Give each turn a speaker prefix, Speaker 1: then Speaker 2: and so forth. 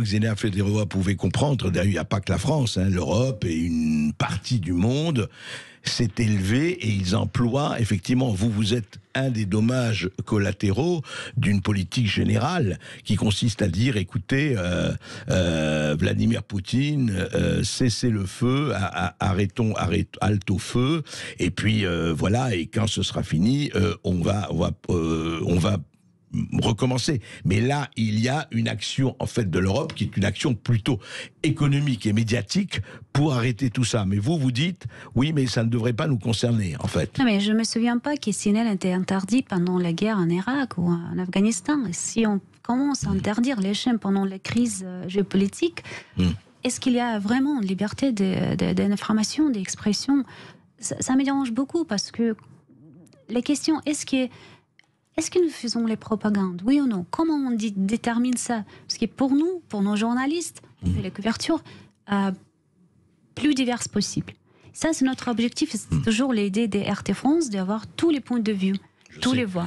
Speaker 1: que Zéna Federoa pouvait comprendre, d'ailleurs, il n'y a pas que la France, hein, l'Europe et une partie du monde s'est élevée et ils emploient, effectivement, vous, vous êtes un des dommages collatéraux d'une politique générale qui consiste à dire, écoutez, euh, euh, Vladimir Poutine, euh, cessez le feu, arrêtons, halte au feu, et puis voilà, et quand ce sera fini, on va, on va, on va recommencer. Mais là, il y a une action en fait de l'Europe qui est une action plutôt économique et médiatique pour arrêter tout ça. Mais vous, vous dites, oui, mais ça ne devrait pas nous concerner en fait.
Speaker 2: Non, mais je me souviens pas qu'Essinel était interdit pendant la guerre en Irak ou en Afghanistan. Si on commence à hmm. interdire les chaînes pendant les crises euh, géopolitiques, hmm. est-ce qu'il y a vraiment une liberté d'information, d'expression ça, me dérange beaucoup parce que la question, est-ce que est-ce que nous faisons les propagandes Oui ou non Comment on dit, détermine ça Parce que pour nous, pour nos journalistes, on fait les couvertures euh, plus diverses possibles. Ça, c'est notre objectif. C'est hmm. toujours l'idée des RT France d'avoir tous les points de vue, toutes tous les voix.